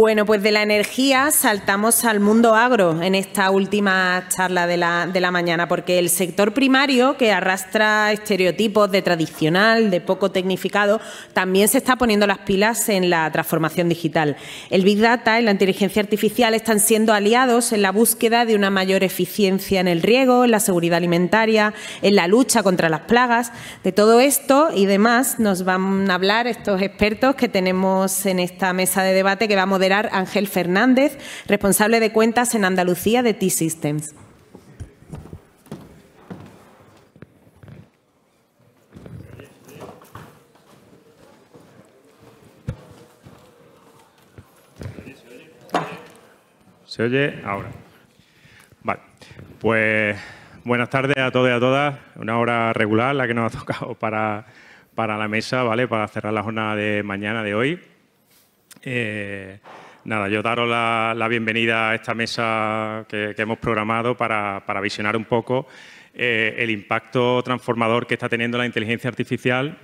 Bueno, pues de la energía saltamos al mundo agro en esta última charla de la, mañana, porque el sector primario, que arrastra estereotipos de tradicional, de poco tecnificado, también se está poniendo las pilas en la transformación digital. El Big Data y la inteligencia artificial están siendo aliados en la búsqueda de una mayor eficiencia en el riego, en la seguridad alimentaria, en la lucha contra las plagas. De todo esto y demás nos van a hablar estos expertos que tenemos en esta mesa de debate que vamos a Ángel Fernández, responsable de cuentas en Andalucía de T-Systems. ¿Se oye? Ahora. Vale. Pues buenas tardes a todos y a todas. Una hora regular, la que nos ha tocado para, la mesa, ¿vale? Para cerrar la jornada de mañana de hoy. Eh, Nada, yo daros la, bienvenida a esta mesa que, hemos programado para, visionar un poco eh, el impacto transformador que está teniendo la inteligencia artificial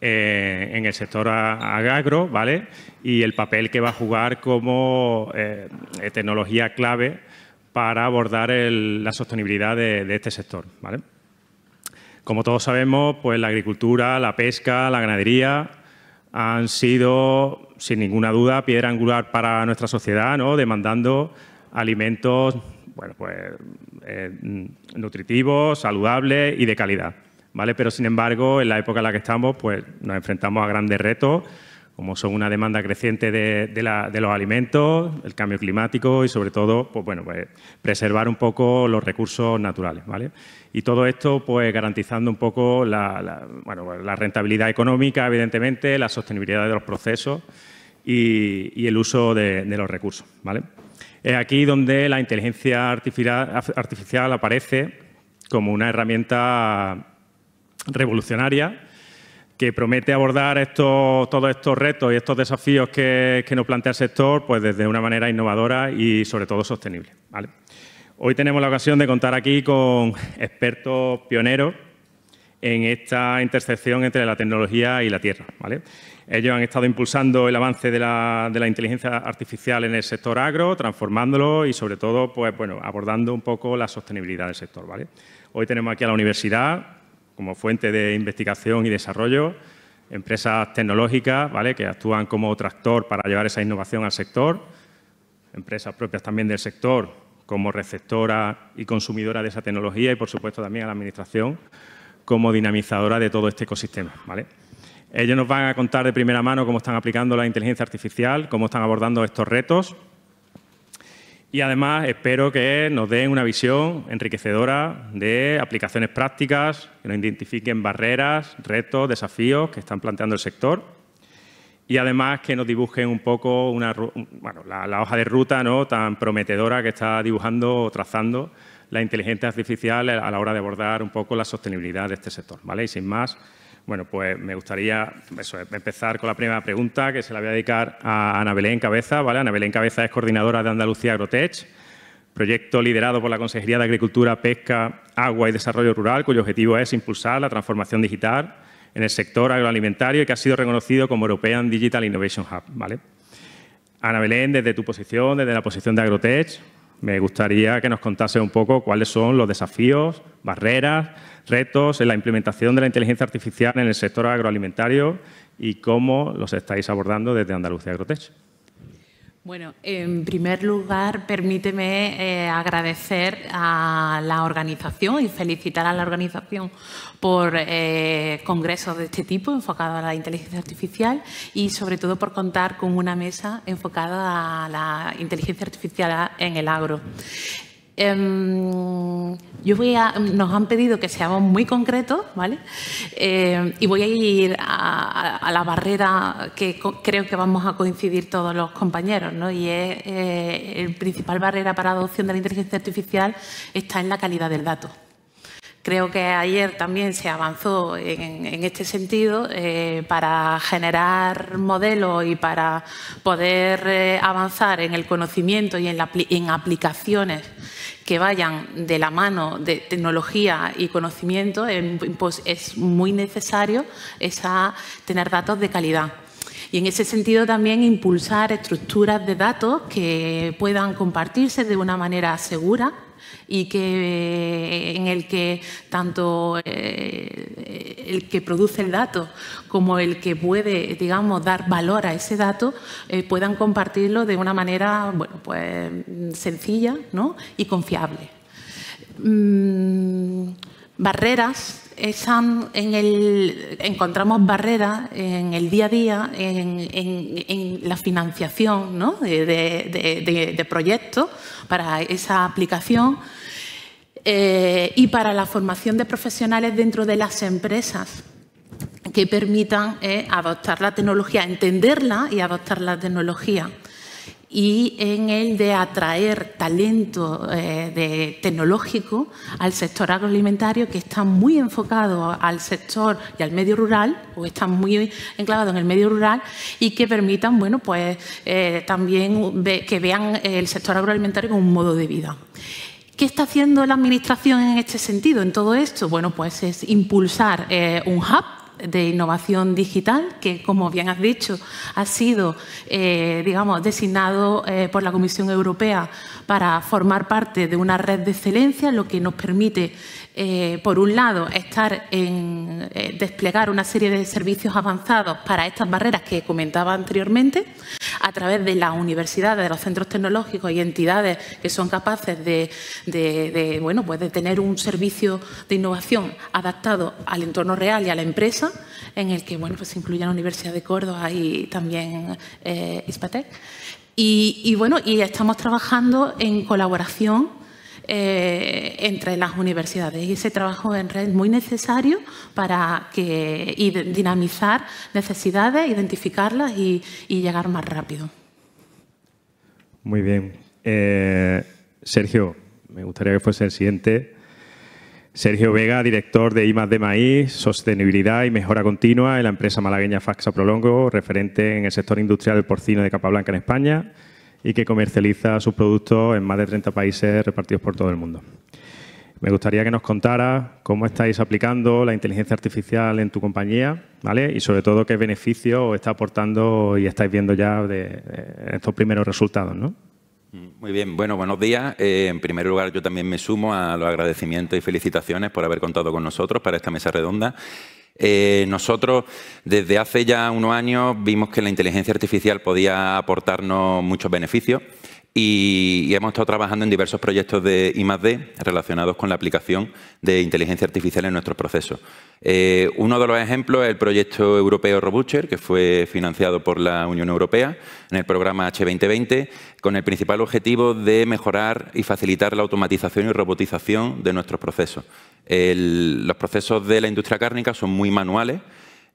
eh, en el sector agro, ¿vale? Y el papel que va a jugar como eh, tecnología clave para abordar la sostenibilidad de, este sector, Como todos sabemos, pues la agricultura, la pesca, la ganadería han sido sin ninguna duda, piedra angular para nuestra sociedad, ¿no? demandando alimentos bueno, pues, eh, nutritivos, saludables y de calidad. ¿vale? Pero sin embargo, en la época en la que estamos, pues, nos enfrentamos a grandes retos como son una demanda creciente de, los alimentos, el cambio climático y sobre todo, pues bueno, pues preservar un poco los recursos naturales, Y todo esto, pues garantizando un poco pues la, rentabilidad económica, evidentemente, la sostenibilidad de los procesos y, el uso de, los recursos, ¿vale? Es aquí donde la inteligencia artificial aparece como una herramienta revolucionaria que promete abordar estos, todos estos retos y estos desafíos que, nos plantea el sector pues desde una manera innovadora y sobre todo sostenible. Hoy tenemos la ocasión de contar aquí con expertos pioneros en esta intersección entre la tecnología y la tierra. ¿vale? Ellos han estado impulsando el avance de la, inteligencia artificial en el sector agro, transformándolo y sobre todo pues, bueno, abordando un poco la sostenibilidad del sector. Hoy tenemos aquí a la universidad, como fuente de investigación y desarrollo, empresas tecnológicas ¿vale? que actúan como tractor para llevar esa innovación al sector, empresas propias también del sector como receptora y consumidora de esa tecnología y, por supuesto, también a la Administración como dinamizadora de todo este ecosistema. ¿vale? Ellos nos van a contar de primera mano cómo están aplicando la inteligencia artificial, cómo están abordando estos retos y además espero que nos den una visión enriquecedora de aplicaciones prácticas, que nos identifiquen barreras, retos, desafíos que están planteando el sector. Y además que nos dibujen un poco la, hoja de ruta ¿no? tan prometedora que está dibujando o trazando la inteligencia artificial a la hora de abordar un poco la sostenibilidad de este sector. Y sin más, bueno, pues me gustaría empezar con la primera pregunta que se la voy a dedicar a Ana Belén Cabeza. ¿vale? Ana Belén Cabeza es coordinadora de Andalucía Agrotech, proyecto liderado por la Consejería de Agricultura, Pesca, Agua y Desarrollo Rural, cuyo objetivo es impulsar la transformación digital en el sector agroalimentario y que ha sido reconocido como European Digital Innovation Hub. ¿vale? Ana Belén, desde tu posición, desde la posición de Agrotech, me gustaría que nos contase un poco cuáles son los desafíos, barreras, retos en la implementación de la inteligencia artificial en el sector agroalimentario y cómo los estáis abordando desde Andalucía Agrotech. Bueno, en primer lugar, permíteme eh, agradecer a la organización y felicitar a la organización por eh, congresos de este tipo enfocado a la inteligencia artificial y sobre todo por contar con una mesa enfocada a la inteligencia artificial en el agro. Em, yo em, nos han pedido que seamos muy concretos, ¿vale? Em, y voy a ir a, la barrera que creo que vamos a coincidir todos los compañeros, ¿no? Y es eh, el principal barrera para la adopción de la inteligencia artificial está en la calidad del dato. Creo que ayer también se avanzó en, este sentido eh, para generar modelos y para poder eh, avanzar en el conocimiento y en aplicaciones que vayan de la mano de tecnología y conocimiento, em, pues es muy necesario esa, tener datos de calidad. Y en ese sentido también impulsar estructuras de datos que puedan compartirse de una manera segura y que, eh, en el que tanto eh, el que produce el dato como el que puede, digamos, dar valor a ese dato eh, puedan compartirlo de una manera, pues, sencilla y confiable. Mm, barreras encontramos barreras en el día a día, en, la financiación de, proyectos para esa aplicación eh, y para la formación de profesionales dentro de las empresas que permitan eh, adoptar la tecnología, entenderla y adoptar la tecnología y en el de atraer talento eh, tecnológico al sector agroalimentario que está muy enfocado al sector y al medio rural o está muy enclavado en el medio rural y que permitan bueno, pues, eh, también que vean el sector agroalimentario como un modo de vida. ¿Qué está haciendo la Administración en este sentido, en todo esto? Bueno, pues es impulsar eh, un hub de Innovación Digital, que, como bien has dicho, ha sido, eh, digamos, designado eh, por la Comisión Europea para formar parte de una red de excelencia, lo que nos permite eh, por un lado, estar en eh, desplegar una serie de servicios avanzados para estas barreras que comentaba anteriormente, a través de las universidades, de los centros tecnológicos y entidades que son capaces de, bueno, pues de tener un servicio de innovación adaptado al entorno real y a la empresa, en el que bueno, pues se incluye la Universidad de Córdoba y también eh, ISPATEC. Y, bueno, y estamos trabajando en colaboración eh, entre las universidades. Y ese trabajo en red es muy necesario para que, dinamizar necesidades, identificarlas y, llegar más rápido. Muy bien. Eh, Sergio, me gustaría que fuese el siguiente. Sergio Vega, director de IMAS de Maíz, Sostenibilidad y Mejora Continua en la empresa malagueña Faxa Prolongo, referente en el sector industrial del porcino de Capablanca en España y que comercializa sus productos en más de 30 países repartidos por todo el mundo. Me gustaría que nos contara cómo estáis aplicando la inteligencia artificial en tu compañía, ¿vale? Y sobre todo qué beneficio está aportando y estáis viendo ya de, eh, estos primeros resultados, Muy bien, bueno, buenos días. Eh, en primer lugar, yo también me sumo a los agradecimientos y felicitaciones por haber contado con nosotros para esta mesa redonda eh, nosotros desde hace ya unos años vimos que la inteligencia artificial podía aportarnos muchos beneficios y, hemos estado trabajando en diversos proyectos de I+.D. relacionados con la aplicación de inteligencia artificial en nuestros procesos. Eh, uno de los ejemplos es el proyecto europeo Robucher, que fue financiado por la Unión Europea en el programa H2020, con el principal objetivo de mejorar y facilitar la automatización y robotización de nuestros procesos. los procesos de la industria cárnica son muy manuales,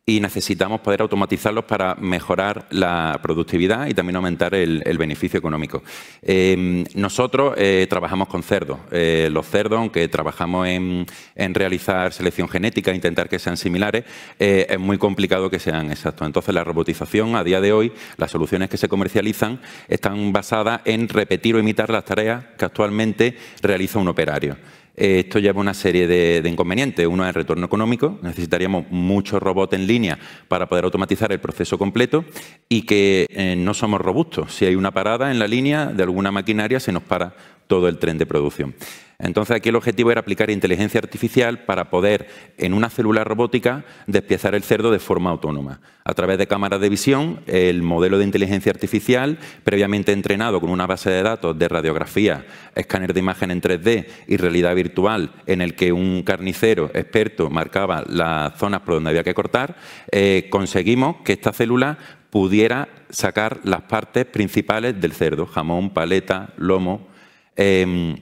y necesitamos poder automatizarlos para mejorar la productividad y también aumentar el, beneficio económico. Em, nosotros eh, trabajamos con cerdos. Eh, los cerdos, aunque trabajamos en, en, realizar selección genética, intentar que sean similares, eh, es muy complicado que sean exactos. Entonces, la robotización, a día de hoy, las soluciones que se comercializan están basadas en repetir o imitar las tareas que actualmente realiza un operario. Eh, esto lleva una serie de, inconvenientes. Uno es el retorno económico, necesitaríamos muchos robots en línea para poder automatizar el proceso completo y que eh, no somos robustos. Si hay una parada en la línea de alguna maquinaria, se nos para todo el tren de producción. Entonces aquí el objetivo era aplicar inteligencia artificial para poder en una célula robótica despiezar el cerdo de forma autónoma. A través de cámaras de visión, el modelo de inteligencia artificial previamente entrenado con una base de datos de radiografía, escáner de imagen en 3D y realidad virtual en el que un carnicero experto marcaba las zonas por donde había que cortar, eh, conseguimos que esta célula pudiera sacar las partes principales del cerdo, jamón, paleta, lomo. Em,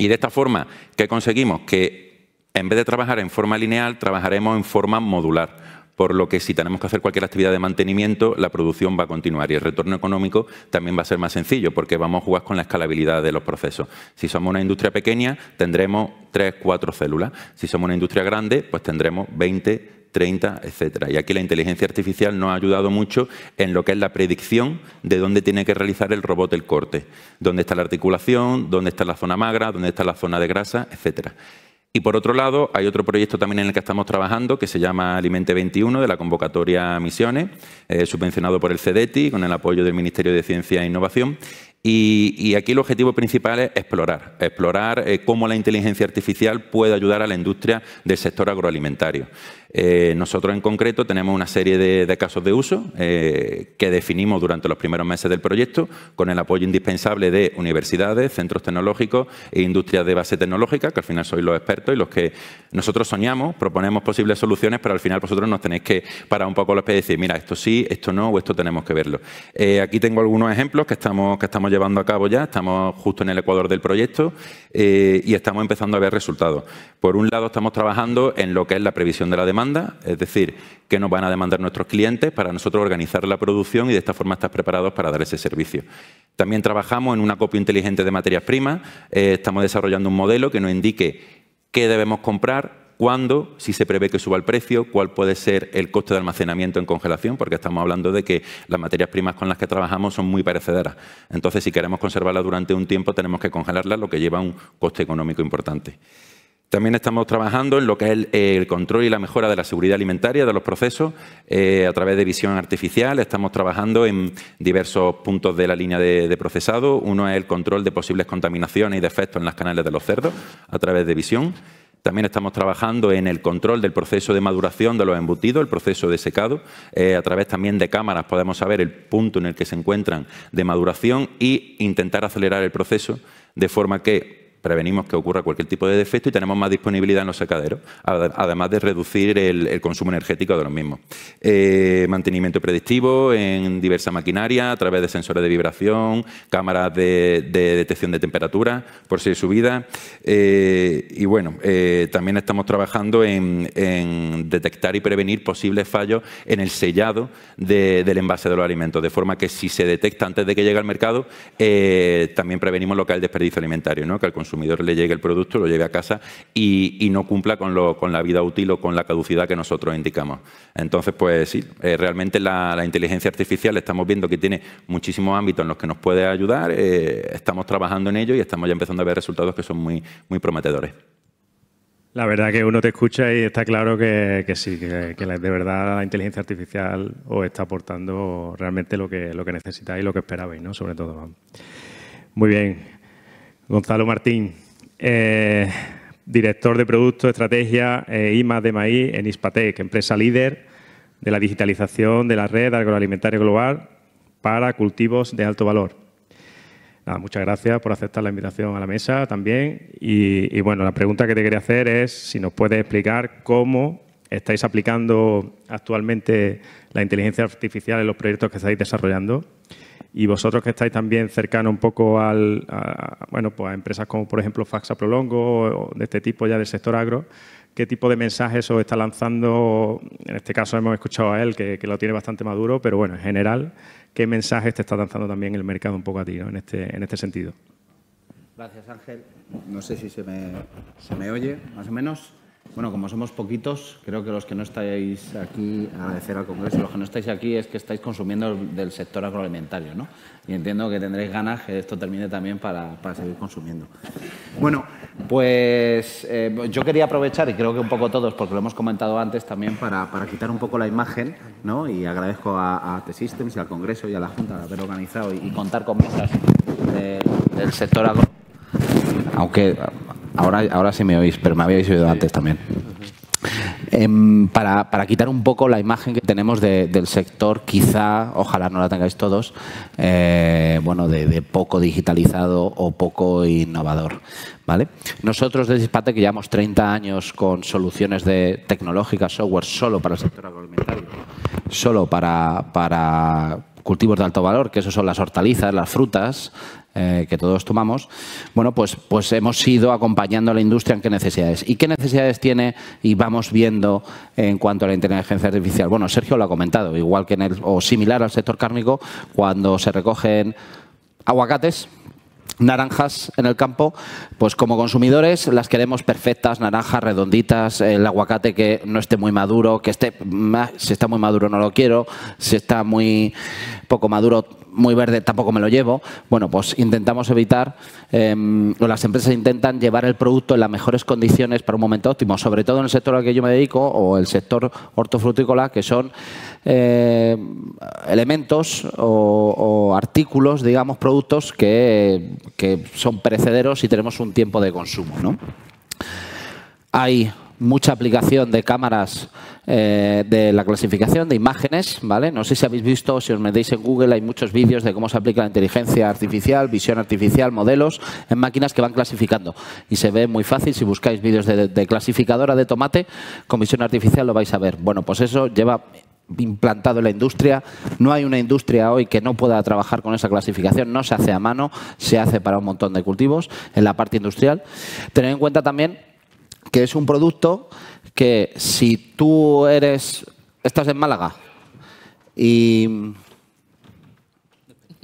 y de esta forma, ¿qué conseguimos? Que en vez de trabajar en forma lineal, trabajaremos en forma modular. Por lo que si tenemos que hacer cualquier actividad de mantenimiento, la producción va a continuar y el retorno económico también va a ser más sencillo porque vamos a jugar con la escalabilidad de los procesos. Si somos una industria pequeña, tendremos 3, 4 células. Si somos una industria grande, pues tendremos 20 30, etcétera. Y aquí la inteligencia artificial nos ha ayudado mucho en lo que es la predicción de dónde tiene que realizar el robot el corte, dónde está la articulación, dónde está la zona magra, dónde está la zona de grasa, etcétera. Y por otro lado, hay otro proyecto también en el que estamos trabajando que se llama Alimente 21 de la convocatoria Misiones, eh, subvencionado por el CEDETI con el apoyo del Ministerio de Ciencia e Innovación. Y, aquí el objetivo principal es explorar, explorar eh, cómo la inteligencia artificial puede ayudar a la industria del sector agroalimentario. Eh, nosotros en concreto tenemos una serie de, casos de uso eh, que definimos durante los primeros meses del proyecto con el apoyo indispensable de universidades, centros tecnológicos e industrias de base tecnológica, que al final sois los expertos y los que nosotros soñamos, proponemos posibles soluciones, pero al final vosotros nos tenéis que parar un poco los pies y decir, mira, esto sí, esto no o esto tenemos que verlo. Eh, aquí tengo algunos ejemplos que estamos, que estamos llevando a cabo ya, estamos justo en el Ecuador del proyecto y estamos empezando a ver resultados. Por un lado, estamos trabajando en lo que es la previsión de la demanda es decir, qué nos van a demandar nuestros clientes para nosotros organizar la producción y de esta forma estar preparados para dar ese servicio. También trabajamos en una copia inteligente de materias primas, eh, estamos desarrollando un modelo que nos indique qué debemos comprar, cuándo, si se prevé que suba el precio, cuál puede ser el coste de almacenamiento en congelación, porque estamos hablando de que las materias primas con las que trabajamos son muy perecederas. Entonces, si queremos conservarlas durante un tiempo, tenemos que congelarlas, lo que lleva un coste económico importante. También estamos trabajando en lo que es el, control y la mejora de la seguridad alimentaria de los procesos eh, a través de visión artificial. Estamos trabajando en diversos puntos de la línea de, procesado. Uno es el control de posibles contaminaciones y defectos en las canales de los cerdos a través de visión. También estamos trabajando en el control del proceso de maduración de los embutidos, el proceso de secado. Eh, a través también de cámaras podemos saber el punto en el que se encuentran de maduración e intentar acelerar el proceso de forma que prevenimos que ocurra cualquier tipo de defecto y tenemos más disponibilidad en los secaderos, además de reducir el, consumo energético de los mismos. Eh, mantenimiento predictivo en diversa maquinaria, a través de sensores de vibración, cámaras de, detección de temperatura, por si hay subida. Eh, y bueno, eh, también estamos trabajando en, detectar y prevenir posibles fallos en el sellado del envase de los alimentos, de forma que si se detecta antes de que llegue al mercado, también prevenimos lo que es el desperdicio alimentario, ¿no? que el consumo consumidor le llegue el producto, lo lleve a casa y, no cumpla con, la vida útil o con la caducidad que nosotros indicamos. Entonces, pues sí, eh, realmente la, inteligencia artificial estamos viendo que tiene muchísimos ámbitos en los que nos puede ayudar, eh, estamos trabajando en ello y estamos ya empezando a ver resultados que son muy, prometedores. La verdad que uno te escucha y está claro que, sí, que, de verdad la inteligencia artificial os está aportando realmente lo que, lo que necesitáis y lo que esperabais, ¿no? Sobre todo. Muy bien. Gonzalo Martín, eh, director de Producto, Estrategia e eh, IMA de Maíz en Ispatec, empresa líder de la digitalización de la red agroalimentaria global para cultivos de alto valor. muchas gracias por aceptar la invitación a la mesa también. Y, y bueno, la pregunta que te quería hacer es si nos puedes explicar cómo estáis aplicando actualmente la inteligencia artificial en los proyectos que estáis desarrollando y vosotros que estáis también cercano un poco al, a, bueno, pues a empresas como por ejemplo Faxa Prolongo o de este tipo ya del sector agro, ¿qué tipo de mensajes os está lanzando? En este caso hemos escuchado a él que, lo tiene bastante maduro, pero bueno, en general, ¿qué mensajes te está lanzando también el mercado un poco a ti en, este, en este sentido? Gracias Ángel. No sé si se me, se me oye, más o menos. Bueno, como somos poquitos, creo que los que no estáis aquí, agradecer al Congreso, los que no estáis aquí es que estáis consumiendo del sector agroalimentario, ¿no? Y entiendo que tendréis ganas que esto termine también para, seguir consumiendo. Bueno, pues eh, yo quería aprovechar, y creo que un poco todos, porque lo hemos comentado antes también, para, quitar un poco la imagen, ¿no? Y agradezco a, a systems y al Congreso y a la Junta de haber organizado y, contar con mesas del sector agroalimentario. Aunque Ahora, ahora sí me oís, pero me habéis oído antes también. Em, para, quitar un poco la imagen que tenemos del sector, quizá, ojalá no la tengáis todos, eh, bueno, de, poco digitalizado o poco innovador. ¿vale? Nosotros desde Dispate que llevamos 30 años con soluciones de tecnológicas, software solo para el sector agroalimentario, solo para, para cultivos de alto valor, que eso son las hortalizas, las frutas, eh, que todos tomamos, bueno, pues, pues hemos ido acompañando a la industria en qué necesidades. ¿Y qué necesidades tiene y vamos viendo en cuanto a la inteligencia artificial? Bueno, Sergio lo ha comentado, igual que en el, o similar al sector cárnico, cuando se recogen aguacates, naranjas en el campo, pues como consumidores las queremos perfectas, naranjas redonditas, el aguacate que no esté muy maduro, que esté, si está muy maduro no lo quiero, si está muy poco maduro, muy verde tampoco me lo llevo. Bueno, pues intentamos evitar, em, o las empresas intentan llevar el producto en las mejores condiciones para un momento óptimo, sobre todo en el sector al que yo me dedico o el sector hortofrutícola, que son eh, elementos o, artículos, digamos, productos que, son perecederos y tenemos un tiempo de consumo. ¿no? Hay mucha aplicación de cámaras eh, de la clasificación de imágenes, ¿vale? No sé si habéis visto, si os metéis en Google, hay muchos vídeos de cómo se aplica la inteligencia artificial, visión artificial, modelos, en máquinas que van clasificando. Y se ve muy fácil, si buscáis vídeos de clasificadora de tomate, con visión artificial lo vais a ver. Bueno, pues eso lleva implantado en la industria. No hay una industria hoy que no pueda trabajar con esa clasificación. No se hace a mano, se hace para un montón de cultivos en la parte industrial. Tener en cuenta también que es un producto que si tú eres, estás en Málaga y,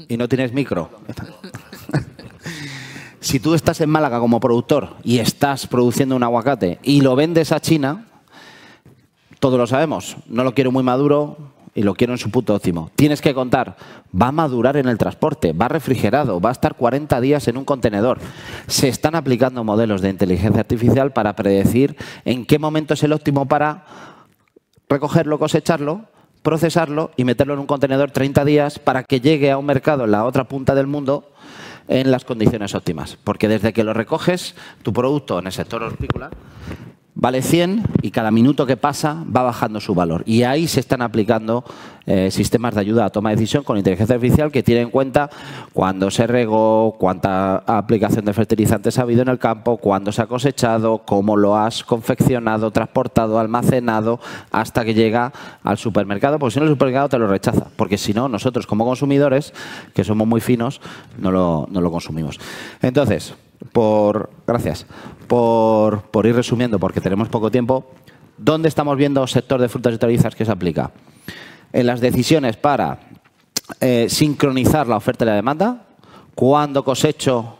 y no tienes micro. si tú estás en Málaga como productor y estás produciendo un aguacate y lo vendes a China, todos lo sabemos, no lo quiero muy maduro y lo quiero en su punto óptimo. Tienes que contar, va a madurar en el transporte, va refrigerado, va a estar 40 días en un contenedor. Se están aplicando modelos de inteligencia artificial para predecir en qué momento es el óptimo para recogerlo, cosecharlo, procesarlo y meterlo en un contenedor 30 días para que llegue a un mercado en la otra punta del mundo en las condiciones óptimas. Porque desde que lo recoges, tu producto en el sector hortícola vale 100 y cada minuto que pasa va bajando su valor. Y ahí se están aplicando eh, sistemas de ayuda a toma de decisión con inteligencia artificial que tiene en cuenta cuándo se regó, cuánta aplicación de fertilizantes ha habido en el campo, cuándo se ha cosechado, cómo lo has confeccionado, transportado, almacenado, hasta que llega al supermercado, porque si no el supermercado te lo rechaza. Porque si no, nosotros como consumidores, que somos muy finos, no lo, no lo consumimos. Entonces, por, gracias, por, por ir resumiendo, porque tenemos poco tiempo, ¿dónde estamos viendo el sector de frutas y hortalizas que se aplica? En las decisiones para eh, sincronizar la oferta y la demanda, cuando cosecho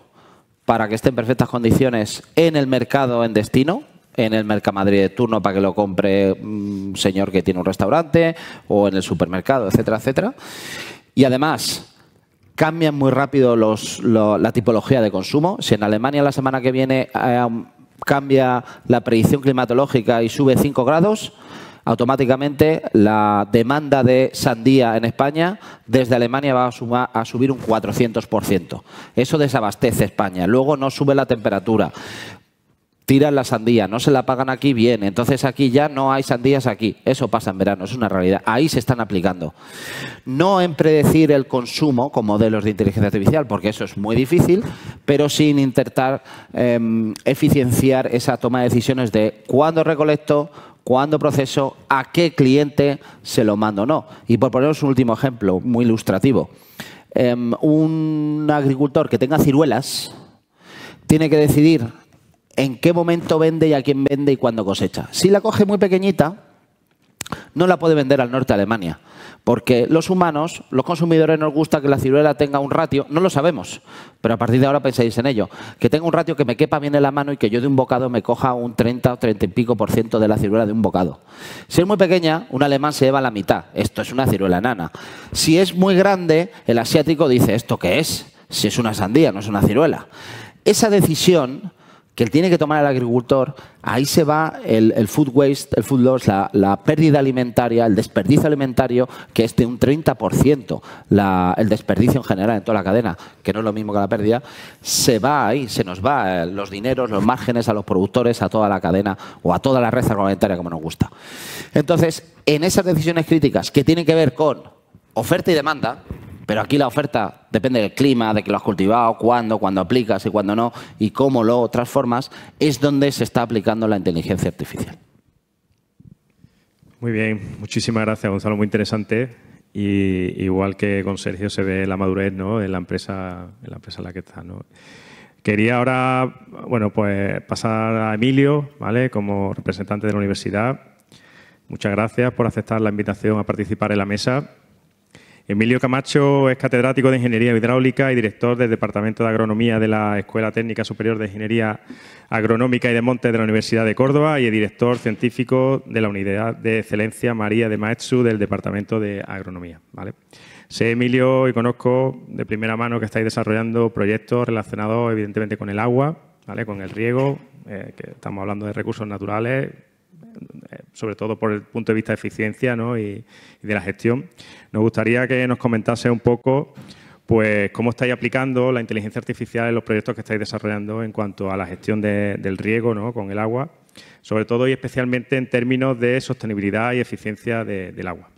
para que esté en perfectas condiciones en el mercado en destino, en el Mercamadrid de turno para que lo compre un señor que tiene un restaurante o en el supermercado, etcétera, etcétera. Y además, cambian muy rápido la tipología de consumo. Si en Alemania la semana que viene eh, um, cambia la predicción climatológica y sube 5 grados, automáticamente la demanda de sandía en España desde Alemania va a, a subir un 400%. Eso desabastece España. Luego no sube la temperatura tiran la sandía, no se la pagan aquí bien, entonces aquí ya no hay sandías aquí. Eso pasa en verano, es una realidad. Ahí se están aplicando. No en predecir el consumo con modelos de inteligencia artificial, porque eso es muy difícil, pero sin intentar em, eficienciar esa toma de decisiones de cuándo recolecto, cuándo proceso, a qué cliente se lo mando o no. Y por poneros un último ejemplo, muy ilustrativo. Em, un agricultor que tenga ciruelas tiene que decidir en qué momento vende y a quién vende y cuándo cosecha. Si la coge muy pequeñita, no la puede vender al norte de Alemania, porque los humanos, los consumidores nos gusta que la ciruela tenga un ratio, no lo sabemos, pero a partir de ahora pensáis en ello, que tenga un ratio que me quepa bien en la mano y que yo de un bocado me coja un 30 o 30 y pico por ciento de la ciruela de un bocado. Si es muy pequeña, un alemán se lleva la mitad, esto es una ciruela enana. Si es muy grande, el asiático dice, ¿esto qué es? Si es una sandía, no es una ciruela. Esa decisión que él tiene que tomar el agricultor, ahí se va el, food waste, el food loss, la, pérdida alimentaria, el desperdicio alimentario, que es de un 30%, el desperdicio en general en toda la cadena, que no es lo mismo que la pérdida, se va ahí, se nos va eh, los dineros, los márgenes a los productores, a toda la cadena o a toda la red agroalimentaria como nos gusta. Entonces, en esas decisiones críticas que tienen que ver con oferta y demanda, pero aquí la oferta depende del clima, de que lo has cultivado, cuándo, cuándo aplicas y cuándo no, y cómo lo transformas, es donde se está aplicando la inteligencia artificial. Muy bien, muchísimas gracias Gonzalo, muy interesante. Y igual que con Sergio se ve la madurez en, la empresa, en la empresa la que está. Quería ahora bueno, pues pasar a Emilio, ¿vale? como representante de la universidad. Muchas gracias por aceptar la invitación a participar en la mesa. Emilio Camacho es catedrático de Ingeniería Hidráulica y director del Departamento de Agronomía de la Escuela Técnica Superior de Ingeniería Agronómica y de Montes de la Universidad de Córdoba y es director científico de la Unidad de Excelencia María de Maetsu del Departamento de Agronomía. ¿vale? Sé, Emilio, y conozco de primera mano que estáis desarrollando proyectos relacionados evidentemente con el agua, ¿vale? con el riego, eh, que estamos hablando de recursos naturales eh, sobre todo por el punto de vista de eficiencia y, de la gestión. Nos gustaría que nos comentase un poco pues, cómo estáis aplicando la inteligencia artificial en los proyectos que estáis desarrollando en cuanto a la gestión del riego ¿no? con el agua, sobre todo y especialmente en términos de sostenibilidad y eficiencia del agua.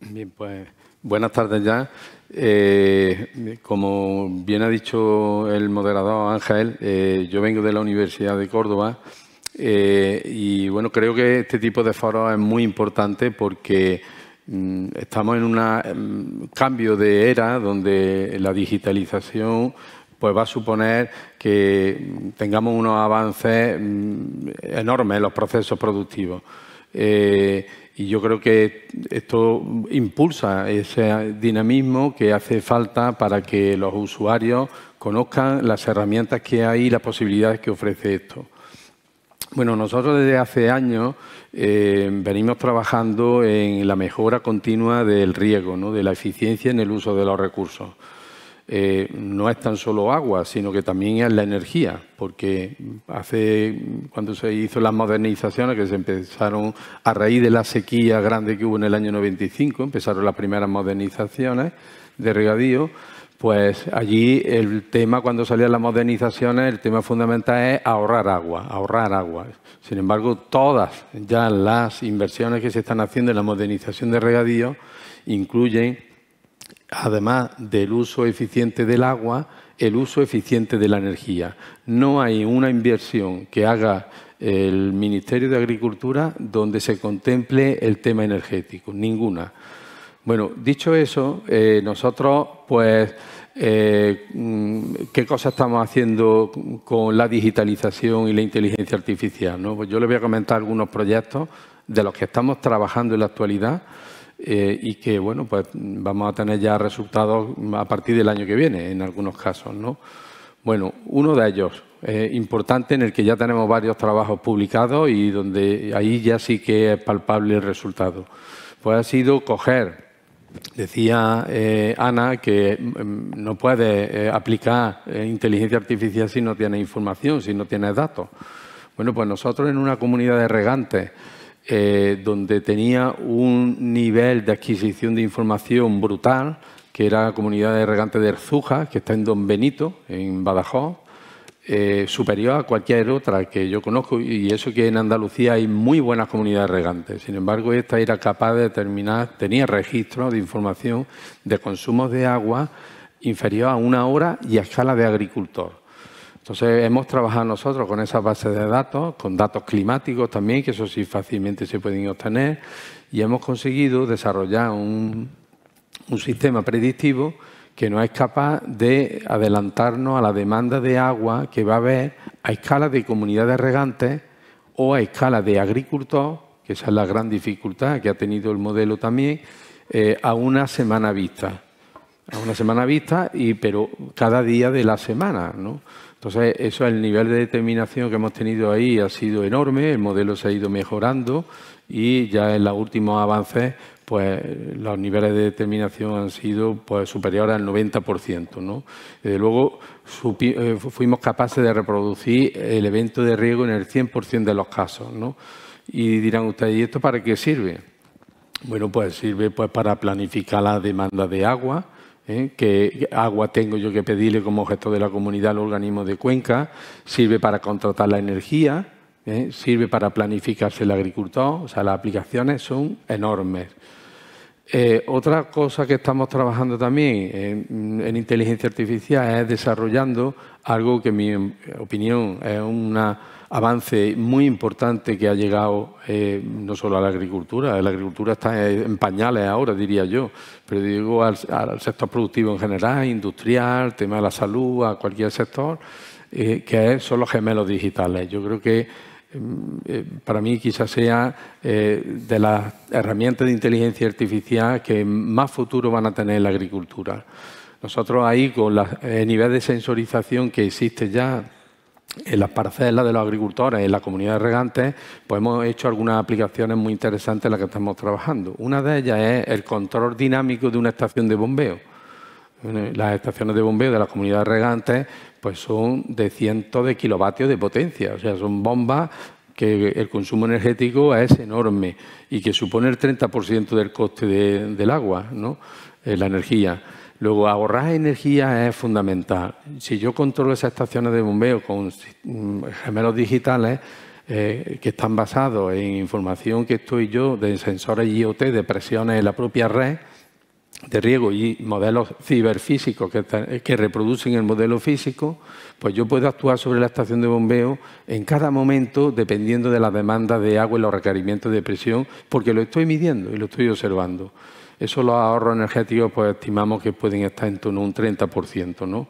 Bien, pues buenas tardes ya. Eh, como bien ha dicho el moderador Ángel, eh, yo vengo de la Universidad de Córdoba eh, y bueno, creo que este tipo de foros es muy importante porque mm, estamos en un mm, cambio de era donde la digitalización pues va a suponer que mm, tengamos unos avances enormes en los procesos productivos. Eh, y yo creo que esto impulsa ese dinamismo que hace falta para que los usuarios conozcan las herramientas que hay y las posibilidades que ofrece esto. Bueno, nosotros desde hace años eh, venimos trabajando en la mejora continua del riego, ¿no? de la eficiencia en el uso de los recursos. Eh, no es tan solo agua, sino que también es la energía, porque hace cuando se hizo las modernizaciones que se empezaron a raíz de la sequía grande que hubo en el año 95, empezaron las primeras modernizaciones de regadío, pues allí el tema, cuando salían las modernizaciones, el tema fundamental es ahorrar agua, ahorrar agua. Sin embargo, todas ya las inversiones que se están haciendo en la modernización de regadío incluyen, además del uso eficiente del agua, el uso eficiente de la energía. No hay una inversión que haga el Ministerio de Agricultura donde se contemple el tema energético, ninguna. Bueno, dicho eso, eh, nosotros pues eh, mm, qué cosas estamos haciendo con la digitalización y la inteligencia artificial. Pues yo les voy a comentar algunos proyectos de los que estamos trabajando en la actualidad eh, y que bueno, pues vamos a tener ya resultados a partir del año que viene en algunos casos. ¿no? Bueno, uno de ellos, eh, importante, en el que ya tenemos varios trabajos publicados y donde ahí ya sí que es palpable el resultado, pues ha sido coger Decía eh, Ana que mm, no puede eh, aplicar eh, inteligencia artificial si no tiene información, si no tiene datos. Bueno, pues nosotros en una comunidad de regantes, donde tenía un nivel de adquisición de información brutal, que era la comunidad de regantes de Erzuja, que está en Don Benito, en Badajoz, eh, superior a cualquier otra que yo conozco y eso que en Andalucía hay muy buenas comunidades regantes. Sin embargo, esta era capaz de determinar, tenía registro de información de consumos de agua inferior a una hora y a escala de agricultor. Entonces hemos trabajado nosotros con esas bases de datos, con datos climáticos también, que eso sí fácilmente se pueden obtener, y hemos conseguido desarrollar un sistema predictivo que no es capaz de adelantarnos a la demanda de agua que va a haber a escala de comunidades regantes o a escala de agricultor, que esa es la gran dificultad que ha tenido el modelo también, eh, a una semana vista. A una semana vista, y, pero cada día de la semana. Entonces, eso el nivel de determinación que hemos tenido ahí ha sido enorme, el modelo se ha ido mejorando y ya en los últimos avances pues los niveles de determinación han sido pues, superiores al 90%. ¿no? Desde luego, eh, fuimos capaces de reproducir el evento de riego en el 100% de los casos. ¿no? Y dirán ustedes, ¿y esto para qué sirve? Bueno, pues sirve pues, para planificar la demanda de agua, ¿eh? que agua tengo yo que pedirle como gestor de la comunidad al organismo de cuenca, sirve para contratar la energía, ¿eh? sirve para planificarse el agricultor, o sea, las aplicaciones son enormes. Eh, otra cosa que estamos trabajando también en, inteligencia artificial es desarrollando algo que, en mi opinión, es un avance muy importante que ha llegado eh, no solo a la agricultura, la agricultura está en pañales ahora, diría yo, pero digo al, sector productivo en general, industrial, tema de la salud, a cualquier sector, que son los gemelos digitales. Yo creo que Em, eh, para mí quizás sea eh, de las herramientas de inteligencia artificial que más futuro van a tener la agricultura. Nosotros ahí, con el eh, nivel de sensorización que existe ya en las parcelas de los agricultores, en la comunidad de regantes, pues hemos hecho algunas aplicaciones muy interesantes en las que estamos trabajando. Una de ellas es el control dinámico de una estación de bombeo. Las estaciones de bombeo de las comunidades regantes pues son de cientos de kilovatios de potencia. O sea, son bombas que el consumo energético es enorme y que supone el 30% del coste del agua, ¿no? Eh, la energía. Luego, ahorrar energía es fundamental. Si yo controlo esas estaciones de bombeo con mm, gemelos digitales eh, que están basados en información que estoy yo de sensores IoT, de presiones en la propia red, de riego y modelos ciberfísicos eh, que, reproducen el modelo físico, pues yo puedo actuar sobre la estación de bombeo en cada momento dependiendo de la demanda de agua y los requerimientos de presión, porque lo estoy midiendo y lo estoy observando. Eso los ahorros energéticos pues estimamos que pueden estar en torno a un 30%. ¿no?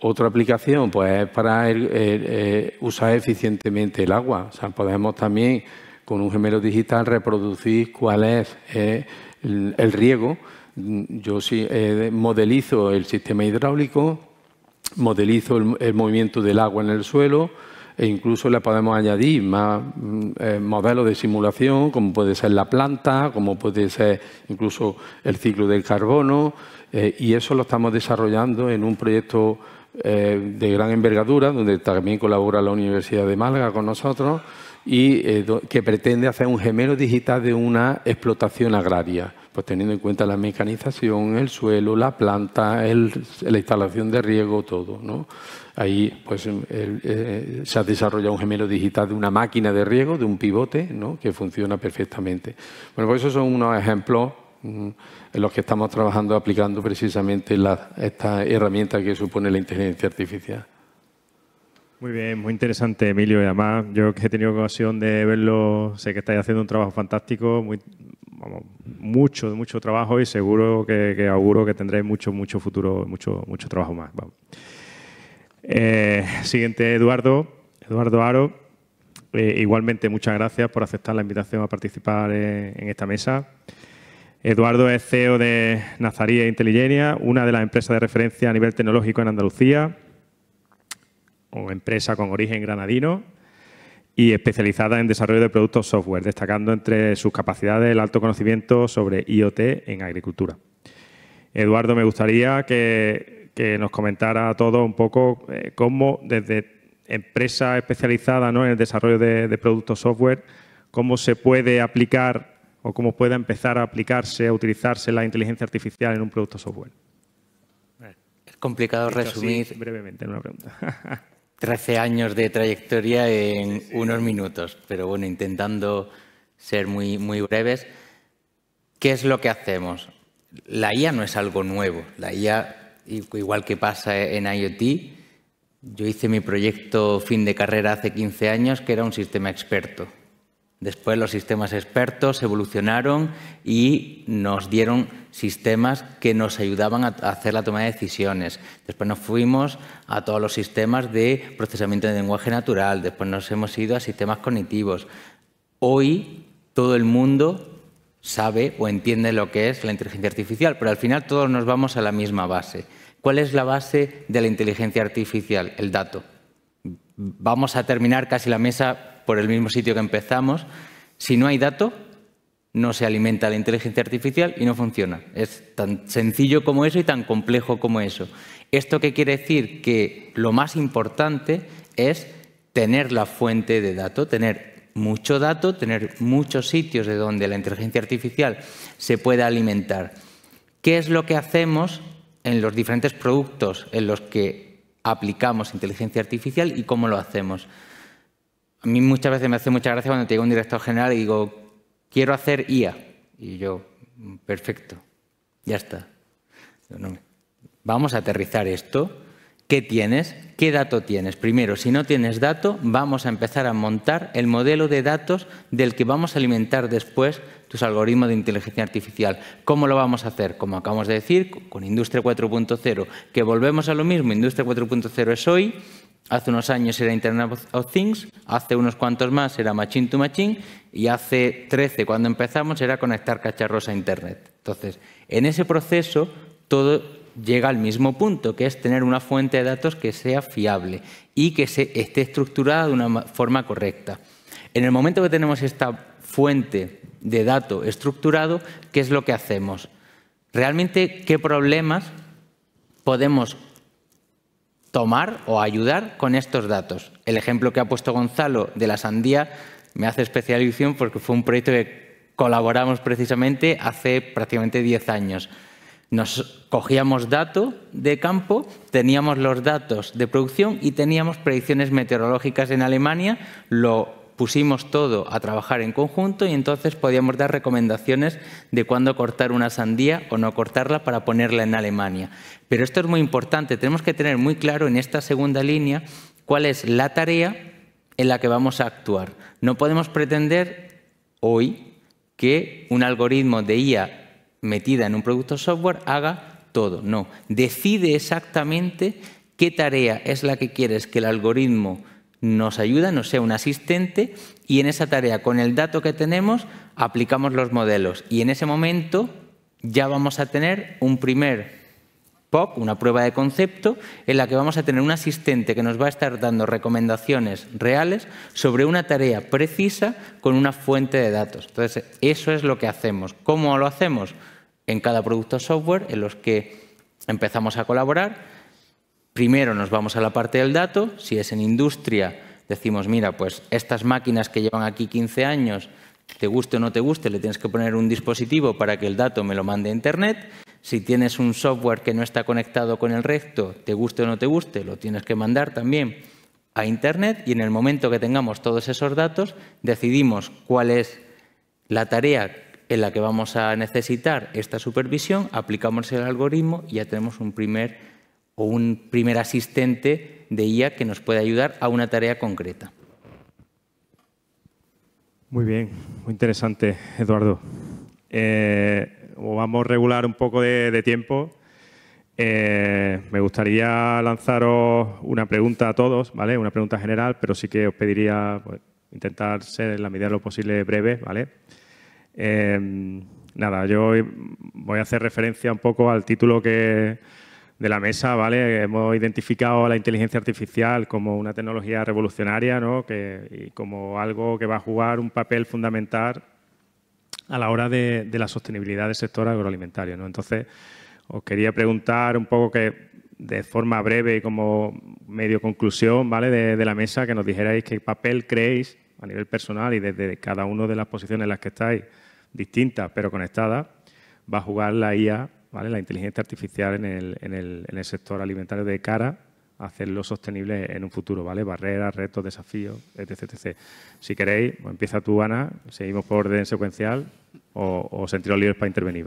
Otra aplicación pues, es para eh, usar eficientemente el agua. O sea, podemos también con un gemelo digital reproducir cuál es eh, el riego yo sí, eh, modelizo el sistema hidráulico, modelizo el, movimiento del agua en el suelo e incluso le podemos añadir más mm, eh, modelos de simulación, como puede ser la planta, como puede ser incluso el ciclo del carbono, eh, y eso lo estamos desarrollando en un proyecto de gran envergadura, donde también colabora la Universidad de Málaga con nosotros, y que pretende hacer un gemelo digital de una explotación agraria. Pues teniendo en cuenta la mecanización, el suelo, la planta, la instalación de riego, todo. Ahí pues, em, eh, eh, se ha desarrollado un gemelo digital de una máquina de riego, de un pivote, que funciona perfectamente. Bueno, pues esos son unos ejemplos mm, en los que estamos trabajando aplicando precisamente la, esta herramienta que supone la inteligencia artificial. Muy bien, muy interesante, Emilio. Y además, yo que he tenido ocasión de verlo, sé que estáis haciendo un trabajo fantástico, vamos, mucho, mucho trabajo y seguro que, auguro que tendréis mucho, mucho futuro, mucho, mucho trabajo más. Eh, siguiente, Eduardo, Eduardo Aro. Eh, igualmente, muchas gracias por aceptar la invitación a participar en, esta mesa. Eduardo es CEO de Nazaría Inteligenia, una de las empresas de referencia a nivel tecnológico en Andalucía, o empresa con origen granadino y especializada en desarrollo de productos software, destacando entre sus capacidades el alto conocimiento sobre IoT en agricultura. Eduardo, me gustaría que, nos comentara a todos un poco eh, cómo desde empresa especializada en el desarrollo de, productos software, cómo se puede aplicar o cómo pueda empezar a aplicarse, a utilizarse la inteligencia artificial en un producto software. Es complicado resumir. brevemente, en una pregunta. 13 años de trayectoria en unos minutos, pero bueno, intentando ser muy, muy breves. ¿Qué es lo que hacemos? La IA no es algo nuevo. La IA, igual que pasa en IoT, yo hice mi proyecto fin de carrera hace 15 años, que era un sistema experto. Después los sistemas expertos evolucionaron y nos dieron sistemas que nos ayudaban a hacer la toma de decisiones. Después nos fuimos a todos los sistemas de procesamiento de lenguaje natural. Después nos hemos ido a sistemas cognitivos. Hoy todo el mundo sabe o entiende lo que es la inteligencia artificial, pero al final todos nos vamos a la misma base. ¿Cuál es la base de la inteligencia artificial? El dato. Vamos a terminar casi la mesa por el mismo sitio que empezamos, si no hay dato, no se alimenta la inteligencia artificial y no funciona. Es tan sencillo como eso y tan complejo como eso. ¿Esto qué quiere decir? Que lo más importante es tener la fuente de dato, tener mucho dato, tener muchos sitios de donde la inteligencia artificial se pueda alimentar. ¿Qué es lo que hacemos en los diferentes productos en los que aplicamos inteligencia artificial y cómo lo hacemos? a mí muchas veces me hace mucha gracia cuando te llega un director general y digo, quiero hacer IA. Y yo, perfecto, ya está. Vamos a aterrizar esto. ¿Qué tienes? ¿Qué dato tienes? Primero, si no tienes dato, vamos a empezar a montar el modelo de datos del que vamos a alimentar después tus algoritmos de inteligencia artificial. ¿Cómo lo vamos a hacer? Como acabamos de decir, con Industria 4.0, que volvemos a lo mismo, Industria 4.0 es hoy, Hace unos años era Internet of Things, hace unos cuantos más era Machine to Machine y hace 13, cuando empezamos, era conectar cacharros a Internet. Entonces, en ese proceso todo llega al mismo punto, que es tener una fuente de datos que sea fiable y que se esté estructurada de una forma correcta. En el momento que tenemos esta fuente de datos estructurado, ¿qué es lo que hacemos? Realmente, ¿qué problemas podemos tomar o ayudar con estos datos. El ejemplo que ha puesto Gonzalo de la sandía me hace especial ilusión porque fue un proyecto que colaboramos precisamente hace prácticamente 10 años. Nos cogíamos datos de campo, teníamos los datos de producción y teníamos predicciones meteorológicas en Alemania, lo pusimos todo a trabajar en conjunto y entonces podíamos dar recomendaciones de cuándo cortar una sandía o no cortarla para ponerla en Alemania. Pero esto es muy importante, tenemos que tener muy claro en esta segunda línea cuál es la tarea en la que vamos a actuar. No podemos pretender hoy que un algoritmo de IA metida en un producto software haga todo, no. Decide exactamente qué tarea es la que quieres que el algoritmo nos ayuda, nos sea un asistente y en esa tarea, con el dato que tenemos, aplicamos los modelos. Y en ese momento ya vamos a tener un primer POC, una prueba de concepto, en la que vamos a tener un asistente que nos va a estar dando recomendaciones reales sobre una tarea precisa con una fuente de datos. Entonces, eso es lo que hacemos. ¿Cómo lo hacemos? En cada producto software en los que empezamos a colaborar, Primero nos vamos a la parte del dato, si es en industria, decimos, mira, pues estas máquinas que llevan aquí 15 años, te guste o no te guste, le tienes que poner un dispositivo para que el dato me lo mande a Internet. Si tienes un software que no está conectado con el resto, te guste o no te guste, lo tienes que mandar también a Internet y en el momento que tengamos todos esos datos, decidimos cuál es la tarea en la que vamos a necesitar esta supervisión, aplicamos el algoritmo y ya tenemos un primer o un primer asistente de IA que nos puede ayudar a una tarea concreta. Muy bien, muy interesante, Eduardo. Eh, vamos a regular un poco de, tiempo, eh, me gustaría lanzaros una pregunta a todos, ¿vale? Una pregunta general, pero sí que os pediría pues, intentar ser en la medida de lo posible breve, ¿vale? Eh, nada, yo voy a hacer referencia un poco al título que, de la mesa, ¿vale? Hemos identificado a la inteligencia artificial como una tecnología revolucionaria, Que, y como algo que va a jugar un papel fundamental a la hora de, la sostenibilidad del sector agroalimentario, ¿no? Entonces, os quería preguntar un poco que de forma breve y como medio conclusión, ¿vale? De, de la mesa, que nos dijerais qué papel creéis a nivel personal y desde cada una de las posiciones en las que estáis, distintas pero conectadas, va a jugar la IA la inteligencia artificial en el, sector alimentario de cara a hacerlo sostenible en un futuro, ¿vale? Barreras, retos, desafíos, etc. etc. Si queréis, pues empieza tú, Ana, seguimos por orden secuencial o, o sentiros libres para intervenir,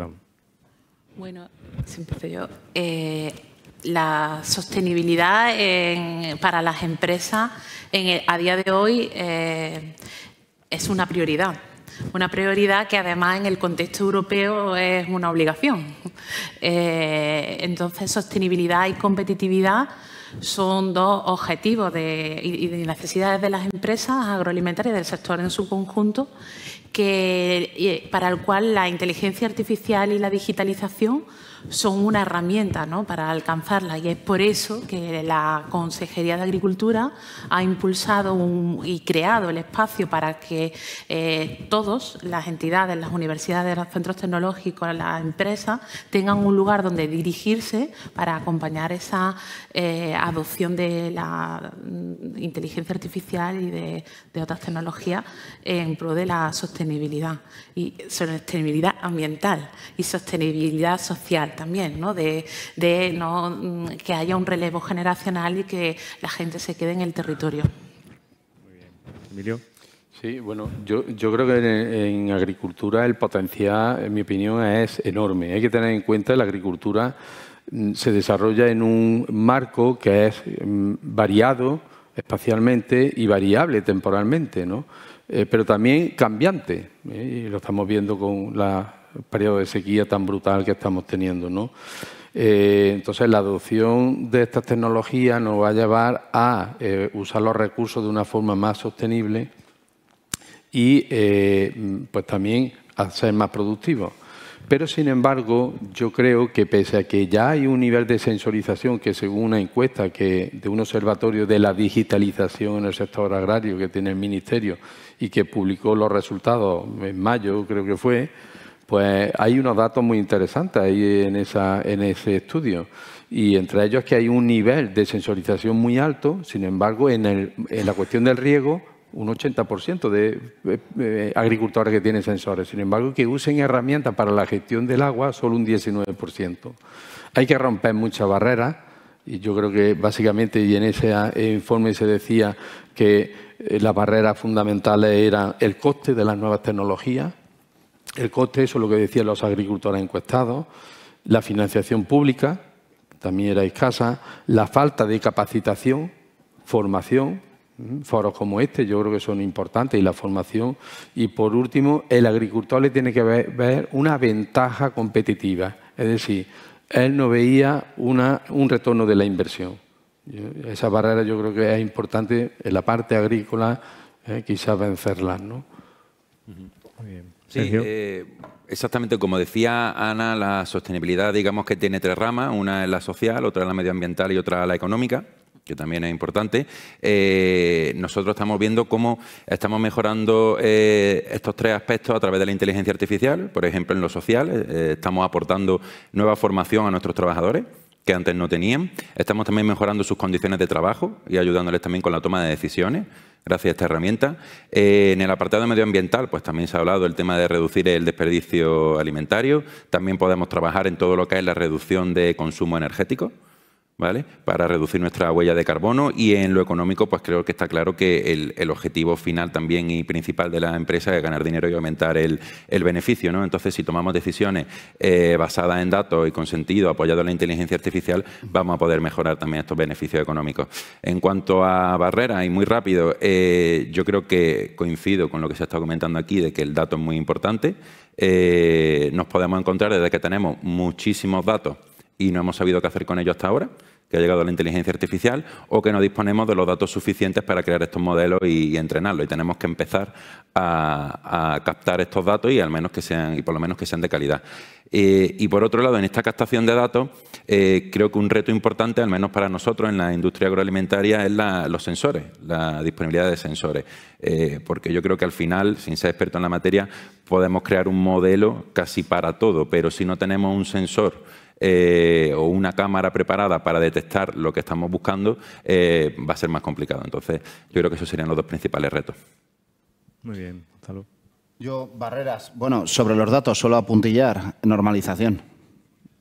Bueno, si empiezo yo. Eh, la sostenibilidad para las empresas a día de hoy eh, es una prioridad. Una prioridad que además en el contexto europeo es una obligación. Eh, entonces, sostenibilidad y competitividad son dos objetivos y necesidades de las empresas agroalimentarias del sector en su conjunto, que, para el cual la inteligencia artificial y la digitalización son una herramienta para alcanzarla y es por eso que la Consejería de Agricultura ha impulsado y creado el espacio para que eh, todas las entidades, las universidades, los centros tecnológicos, las empresas tengan un lugar donde dirigirse para acompañar esa eh, adopción de la inteligencia artificial y de, de otras tecnologías en pro de la sostenibilidad y sostenibilidad ambiental y sostenibilidad social también, ¿no? de, no, que haya un relevo generacional y que la gente se quede en el territorio. Muy bien. Emilio. Sí, bueno, yo, creo que en, agricultura el potencial, en mi opinión, es enorme. Hay que tener en cuenta que la agricultura mm, se desarrolla en un marco que es mm, variado espacialmente y variable temporalmente, ¿no? Eh, pero también cambiante, ¿eh? y lo estamos viendo con la periodo de sequía tan brutal que estamos teniendo. ¿no? Eh, entonces, la adopción de estas tecnologías nos va a llevar a eh, usar los recursos de una forma más sostenible y eh, pues también a ser más productivos. Pero, sin embargo, yo creo que pese a que ya hay un nivel de sensorización que según una encuesta que, de un observatorio de la digitalización en el sector agrario que tiene el Ministerio y que publicó los resultados en mayo, creo que fue, pues hay unos datos muy interesantes ahí en, en ese estudio. Y entre ellos que hay un nivel de sensorización muy alto, sin embargo, en, en la cuestión del riego, un 80% de eh, eh, agricultores que tienen sensores. Sin embargo, que usen herramientas para la gestión del agua, solo un 19%. Hay que romper muchas barreras. Y yo creo que básicamente, y en ese eh, informe se decía que las barreras fundamentales eran el coste de las nuevas tecnologías, el coste, eso es lo que decían los agricultores encuestados, la financiación pública, también era escasa, la falta de capacitación, formación, mm, foros como este yo creo que son importantes y la formación. Y por último, el agricultor le tiene que ver, una ventaja competitiva, es decir, él no veía una, un retorno de la inversión. Esa barrera yo creo que es importante en la parte agrícola, eh, quizás vencerla. ¿no? Muy bien. Sí, eh, exactamente. Como decía Ana, la sostenibilidad, digamos que tiene tres ramas: una es la social, otra es la medioambiental y otra la económica que también es importante, eh, nosotros estamos viendo cómo estamos mejorando eh, estos tres aspectos a través de la inteligencia artificial, por ejemplo, en lo social, estamos aportando nueva formación a nuestros trabajadores que antes no tenían, estamos también mejorando sus condiciones de trabajo y ayudándoles también con la toma de decisiones gracias a esta herramienta. Eh, en el apartado medioambiental, pues también se ha hablado del tema de reducir el desperdicio alimentario. También podemos trabajar en todo lo que es la reducción de consumo energético. ¿vale? Para reducir nuestra huella de carbono y en lo económico, pues creo que está claro que el, objetivo final también y principal de la empresa es ganar dinero y aumentar el, beneficio, Entonces, si tomamos decisiones eh, basadas en datos y con sentido, apoyado en la inteligencia artificial, vamos a poder mejorar también estos beneficios económicos. En cuanto a barreras, y muy rápido, eh, yo creo que coincido con lo que se ha estado comentando aquí de que el dato es muy importante. Eh, nos podemos encontrar desde que tenemos muchísimos datos y no hemos sabido qué hacer con ello hasta ahora, que ha llegado la inteligencia artificial, o que no disponemos de los datos suficientes para crear estos modelos y, entrenarlos. Y tenemos que empezar a, captar estos datos y al menos que sean, y por lo menos que sean de calidad. Eh, y por otro lado, en esta captación de datos, eh, creo que un reto importante, al menos para nosotros en la industria agroalimentaria, es los sensores, la disponibilidad de sensores. Eh, porque yo creo que al final, sin ser experto en la materia, podemos crear un modelo casi para todo, pero si no tenemos un sensor eh, o una cámara preparada para detectar lo que estamos buscando, eh, va a ser más complicado. Entonces, yo creo que esos serían los dos principales retos. Muy bien, Gonzalo. Yo, barreras. Bueno, sobre los datos, solo apuntillar, normalización.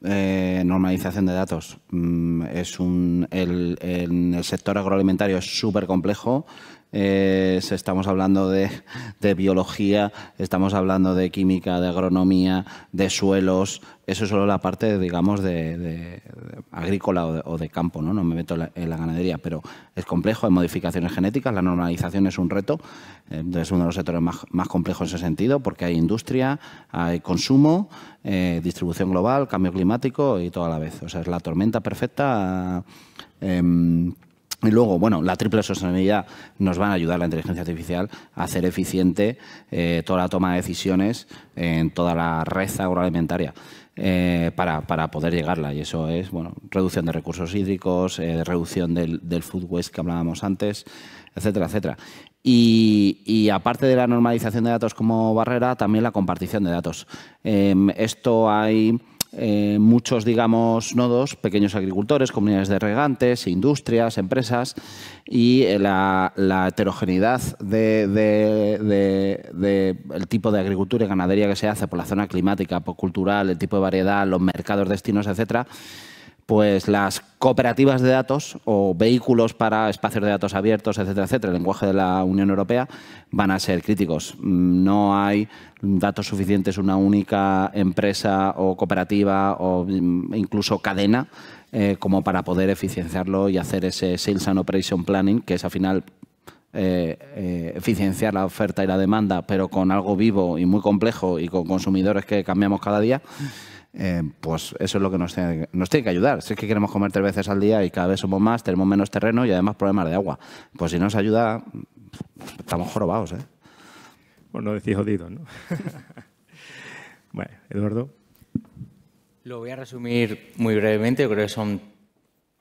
Eh, normalización de datos. Mm, es un, el sector agroalimentario es súper complejo, eh, estamos hablando de, de, biología, estamos hablando de química, de agronomía, de suelos. Eso es solo la parte, digamos, de, agrícola o de, campo, ¿no? No me meto en la ganadería, pero es complejo, hay modificaciones genéticas, la normalización es un reto, es uno de los sectores más, complejos en ese sentido, porque hay industria, hay consumo, eh, distribución global, cambio climático y todo a la vez. O sea, es la tormenta perfecta. Em, y luego, bueno, la triple sostenibilidad nos va a ayudar la inteligencia artificial a hacer eficiente eh, toda la toma de decisiones en toda la red agroalimentaria. Eh, para, poder llegarla. Y eso es bueno, reducción de recursos hídricos, eh, reducción del, food waste que hablábamos antes, etcétera, etcétera. Y, aparte de la normalización de datos como barrera, también la compartición de datos. Em, esto hay eh, muchos, digamos, nodos, pequeños agricultores, comunidades de regantes, industrias, empresas, y eh, la, heterogeneidad del de, tipo de agricultura y ganadería que se hace por la zona climática, por cultural, el tipo de variedad, los mercados, destinos, etcétera pues las cooperativas de datos o vehículos para espacios de datos abiertos, etcétera, etcétera, el lenguaje de la Unión Europea, van a ser críticos. Mm, no hay datos suficientes, una única empresa o cooperativa o mm, incluso cadena eh, como para poder eficienciarlo y hacer ese Sales and Operation Planning, que es al final eh, eh, eficienciar la oferta y la demanda, pero con algo vivo y muy complejo y con consumidores que cambiamos cada día. Eh, pues eso es lo que nos tiene, que ayudar. Si es que queremos comer tres veces al día y cada vez somos más, tenemos menos terreno y además problemas de agua. Pues si no nos ayuda, estamos jorobados. ¿eh? Bueno, no decís jodidos, ¿no? bueno, Eduardo. Lo voy a resumir muy brevemente. Yo creo que son,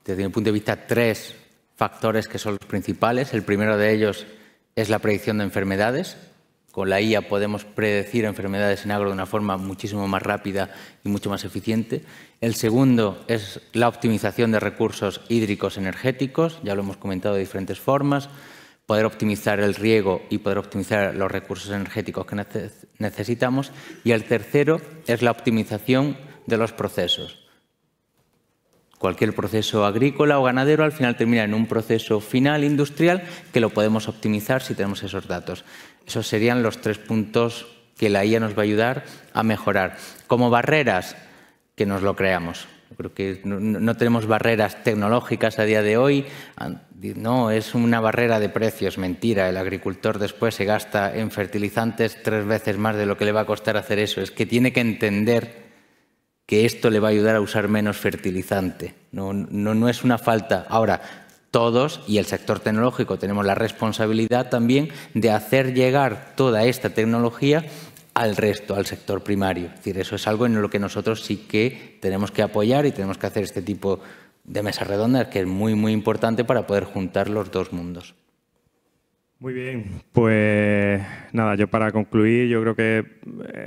desde mi punto de vista, tres factores que son los principales. El primero de ellos es la predicción de enfermedades. Con la IA podemos predecir enfermedades en agro de una forma muchísimo más rápida y mucho más eficiente. El segundo es la optimización de recursos hídricos energéticos, ya lo hemos comentado de diferentes formas, poder optimizar el riego y poder optimizar los recursos energéticos que necesitamos. Y el tercero es la optimización de los procesos. Cualquier proceso agrícola o ganadero al final termina en un proceso final industrial que lo podemos optimizar si tenemos esos datos. Esos serían los tres puntos que la IA nos va a ayudar a mejorar. Como barreras, que nos lo creamos. Creo que no, no, tenemos barreras tecnológicas a día de hoy. No, es una barrera de precios, mentira. El agricultor después se gasta en fertilizantes tres veces más de lo que le va a costar hacer eso. Es que tiene que entender que esto le va a ayudar a usar menos fertilizante. No, no, no es una falta. Ahora, todos y el sector tecnológico tenemos la responsabilidad también de hacer llegar toda esta tecnología al resto, al sector primario. Es decir, eso es algo en lo que nosotros sí que tenemos que apoyar y tenemos que hacer este tipo de mesas redondas, que es muy, muy importante para poder juntar los dos mundos. Muy bien, pues nada, yo para concluir, yo creo que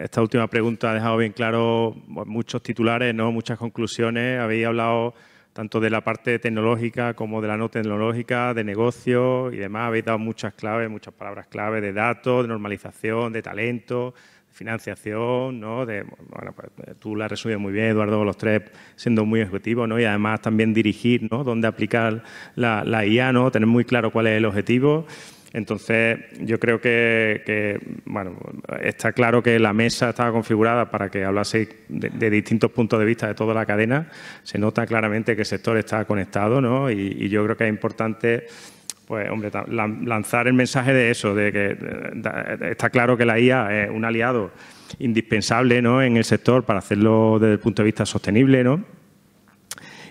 esta última pregunta ha dejado bien claro pues, muchos titulares, ¿no? muchas conclusiones. Habéis hablado tanto de la parte tecnológica como de la no tecnológica, de negocio y demás. Habéis dado muchas claves, muchas palabras clave de datos, de normalización, de talento, de financiación, ¿no? De, bueno, pues, tú la has muy bien, Eduardo, los tres siendo muy ejecutivo, ¿no? Y además también dirigir, ¿no? Dónde aplicar la, la IA, ¿no? Tener muy claro cuál es el objetivo. Entonces, yo creo que, bueno, está claro que la mesa estaba configurada para que hablase de, distintos puntos de vista de toda la cadena. Se nota claramente que el sector está conectado, ¿no? y, yo creo que es importante pues hombre, lanzar el mensaje de eso, de que está claro que la IA es un aliado indispensable ¿no? en el sector para hacerlo desde el punto de vista sostenible, ¿no?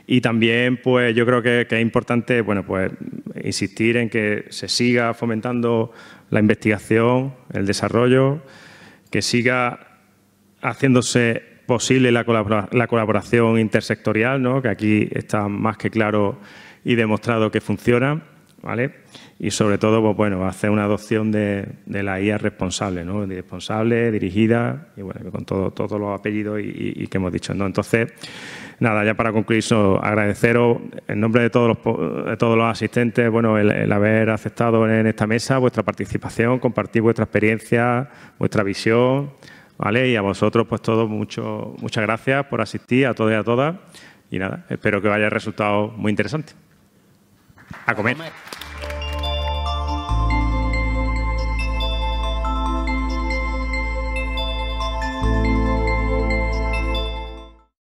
Y también, pues yo creo que, que es importante, bueno, pues insistir en que se siga fomentando la investigación, el desarrollo, que siga haciéndose posible la, colaboración intersectorial, ¿no? que aquí está más que claro y demostrado que funciona. ¿vale? y sobre todo, pues bueno, hacer una adopción de, la IA responsable, ¿no? Responsable, dirigida y bueno, con todos los apellidos y, que hemos dicho, Entonces, nada, ya para concluir, agradeceros en nombre de todos los, de todos los asistentes, bueno, el, haber aceptado en esta mesa vuestra participación, compartir vuestra experiencia, vuestra visión, ¿vale? Y a vosotros, pues todos, mucho, muchas gracias por asistir a todos y a todas. Y nada, espero que os haya resultado muy interesante. A comer.